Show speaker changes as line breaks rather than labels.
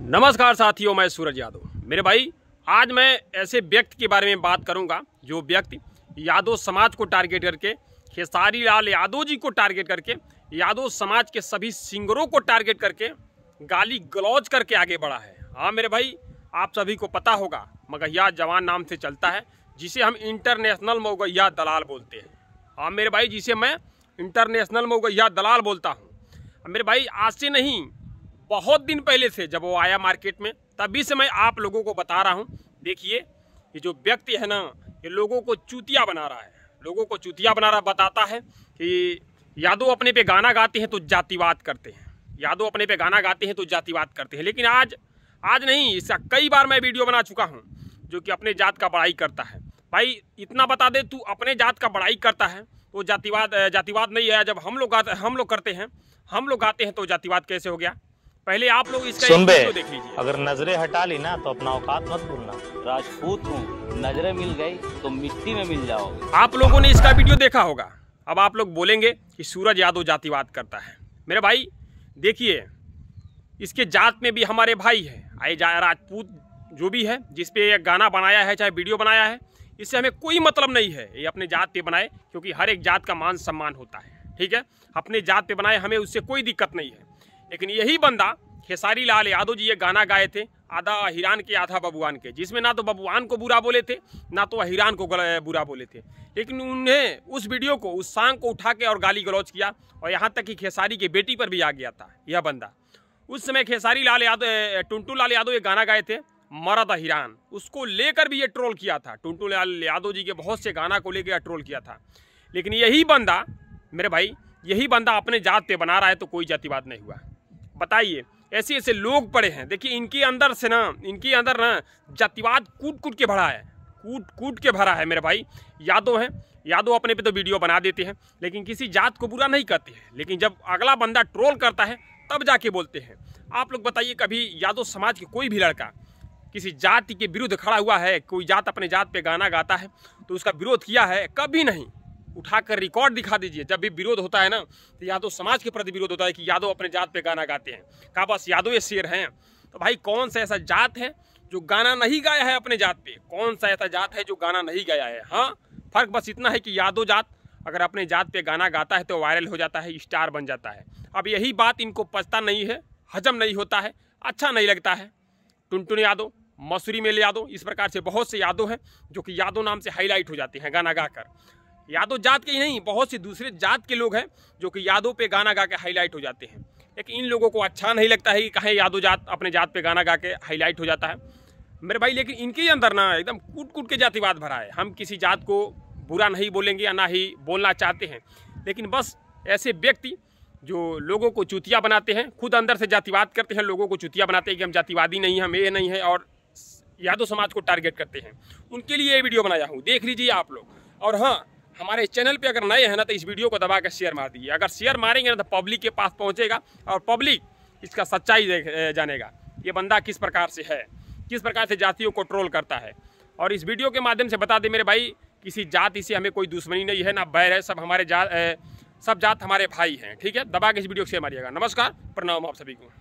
नमस्कार साथियों मैं सूरज यादव मेरे भाई आज मैं ऐसे व्यक्ति के बारे में बात करूंगा जो व्यक्ति यादव समाज को टारगेट करके खेसारी लाल यादव जी को टारगेट करके यादव समाज के सभी सिंगरों को टारगेट करके गाली गलौज करके आगे बढ़ा है हाँ मेरे भाई आप सभी को पता होगा मगहिया जवान नाम से चलता है जिसे हम इंटरनेशनल मगहिया दलाल बोलते हैं हाँ मेरे भाई जिसे मैं इंटरनेशनल मगहिया दलाल बोलता हूँ मेरे भाई आज से नहीं बहुत दिन पहले से जब वो आया मार्केट में तभी से मैं आप लोगों को बता रहा हूँ देखिए ये जो व्यक्ति है ना ये लोगों को चूतिया बना रहा है लोगों को चूतिया बना रहा बताता है कि यादव अपने पे गाना गाते हैं तो जातिवाद करते हैं यादव अपने पे गाना गाते हैं तो जातिवाद करते हैं लेकिन आज आज नहीं इसका कई बार मैं वीडियो बना चुका हूँ जो कि अपने जात का बड़ाई करता है भाई इतना बता दे तू अपने जात का बड़ाई करता है तो जातिवाद जातिवाद नहीं है जब हम लोग हम लोग करते हैं हम लोग गाते हैं तो जातिवाद कैसे हो गया पहले आप लोग इसका सुन बे देख लीजिए अगर नजरें हटा ली ना तो अपना औकात मत भूलना राजपूत हूँ नजरें मिल गई तो मिट्टी में मिल जाओगे आप लोगों ने इसका वीडियो देखा होगा अब आप लोग बोलेंगे कि सूरज यादव जातिवाद करता है मेरे भाई देखिए इसके जात में भी हमारे भाई आए आई राजपूत जो भी है जिसपे ये गाना बनाया है चाहे वीडियो बनाया है इससे हमें कोई मतलब नहीं है ये अपने जात पे बनाए क्योंकि हर एक जात का मान सम्मान होता है ठीक है अपने जात पे बनाए हमें उससे कोई दिक्कत नहीं है लेकिन यही बंदा खेसारी लाल यादव जी ये गाना गाए थे आधा हिरान के आधा बबुआन के जिसमें ना तो बबुआन को बुरा बोले थे ना तो हिरान को बुरा बोले थे लेकिन उन्हें उस वीडियो को उस सांग को उठा के और गाली गलौज किया और यहाँ तक कि खेसारी की बेटी पर भी आ गया था यह बंदा उस समय खेसारी लाल यादव टुंटू लाल यादव ये गाना गाए थे मरद हिरान उसको लेकर भी ये ट्रोल किया था टुंटू लाल यादव जी के बहुत से गाना को लेकर ट्रोल किया था लेकिन यही बंदा मेरे भाई यही बंदा अपने जात पे बना रहा है तो कोई जातिवाद नहीं हुआ बताइए ऐसे ऐसे लोग पड़े हैं देखिए इनके अंदर से ना इनके अंदर ना जातिवाद कूट कूट के भरा है कूट कूट के भरा है मेरे भाई यादव हैं यादव अपने पे तो वीडियो बना देते हैं लेकिन किसी जात को बुरा नहीं कहते हैं लेकिन जब अगला बंदा ट्रोल करता है तब जाके बोलते हैं आप लोग बताइए कभी यादव समाज के कोई भी लड़का किसी जाति के विरुद्ध खड़ा हुआ है कोई जात अपने जात पे गाना गाता है तो उसका विरोध किया है कभी नहीं उठाकर रिकॉर्ड दिखा दीजिए जब भी विरोध होता है ना तो यादव तो समाज के प्रति विरोध होता है कि यादव अपने जात पे गाना गाते हैं कहा बस यादव ये शेर हैं तो भाई कौन सा ऐसा जात है जो गाना नहीं गाया है अपने जात पे कौन सा ऐसा जात है जो गाना नहीं गाया है हाँ फर्क बस इतना है कि यादव जात अगर अपने जात पे गाना गाता है तो वायरल हो जाता है स्टार बन जाता है अब यही बात इनको पचता नहीं है हजम नहीं होता है अच्छा नहीं लगता है टुनटुन यादव मसूरी मेल यादव इस प्रकार से बहुत से यादव हैं जो कि यादव नाम से हाईलाइट हो जाते हैं गाना गाकर यादव जात के ही नहीं बहुत से दूसरे जात के लोग हैं जो कि यादव पे गाना गा के हाईलाइट हो जाते हैं लेकिन इन लोगों को अच्छा नहीं लगता है कि कहें यादव जात अपने जात पे गाना गा के हाईलाइट हो जाता है मेरे भाई लेकिन इनके ही अंदर ना एकदम कूट कूट के जातिवाद भरा है हम किसी जात को बुरा नहीं बोलेंगे ना ही बोलना चाहते हैं लेकिन बस ऐसे व्यक्ति जो लोगों को चुतिया बनाते हैं खुद अंदर से जातिवाद करते हैं लोगों को चुतिया बनाते हैं कि हम जातिवादी नहीं हैं हम ये नहीं है और यादव समाज को टारगेट करते हैं उनके लिए ये वीडियो बनाया हूँ देख लीजिए आप लोग और हाँ हमारे चैनल पे अगर नए हैं ना तो इस वीडियो को दबा कर शेयर मार दीजिए अगर शेयर मारेंगे ना तो पब्लिक के पास पहुँचेगा और पब्लिक इसका सच्चाई जानेगा ये बंदा किस प्रकार से है किस प्रकार से जातियों को ट्रोल करता है और इस वीडियो के माध्यम से बता दें मेरे भाई किसी जाति से हमें कोई दुश्मनी नहीं है ना बैर है सब हमारे जा सब जात हमारे भाई हैं ठीक है दबा के इस वीडियो को शेयर मारिएगा नमस्कार प्रणाम आप सभी को